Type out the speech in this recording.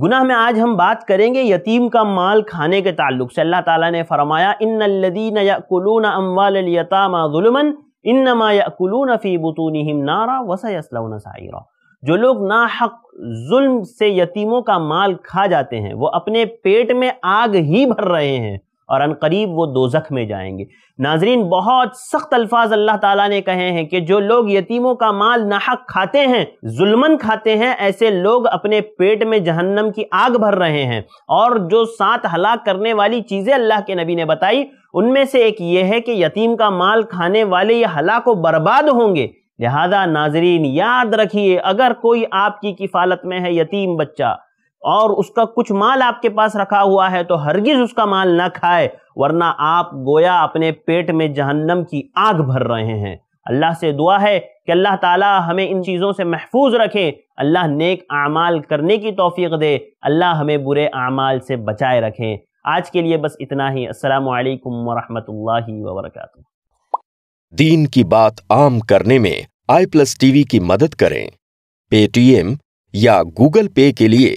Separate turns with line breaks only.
गुनाह में आज हम बात करेंगे यतीम का माल खाने के ताल्लुक से अल्लाह ताला ने फरमाया इन लदीन यकुलून अम्वालतामाजुलमन इनमा यकुलून फ़ी बतूनहिम नारा वसयसलौन साइरा जो लोग ना हक जुल्म से यतीमों का माल खा जाते हैं वो अपने पेट में आग ही भर रहे हैं और अनकरीब वो दोजख में जाएंगे नाजरीन बहुत सख्त अल्फाज अल्लाह ताला ने कहे हैं कि जो लोग यतीमों का माल नाहक खाते हैं जुल्मन खाते हैं ऐसे लोग अपने पेट में जहन्नम की आग भर रहे हैं और जो सात हलाक करने वाली चीज़ें अल्लाह के नबी ने बताई उनमें से एक ये है कि यतीम का माल खाने वाले ये हलाक बर्बाद होंगे लिहाजा नाजरीन याद रखिए अगर कोई आपकी किफालत में है यतीम बच्चा और उसका कुछ माल आपके पास रखा हुआ है तो हरगिज उसका माल ना खाए वरना आप गोया अपने पेट में जहन्नम की आग भर रहे हैं अल्लाह से दुआ है कि अल्लाह ताला हमें इन चीज़ों से महफूज रखे अल्लाह नेक आमाल करने की तौफीक दे अल्लाह हमें बुरे आमाल से बचाए रखें आज के लिए बस इतना ही असलकम वरहमल वबरक
दीन की बात आम करने में आई प्लस टीवी की मदद करें पेटीएम या गूगल पे के लिए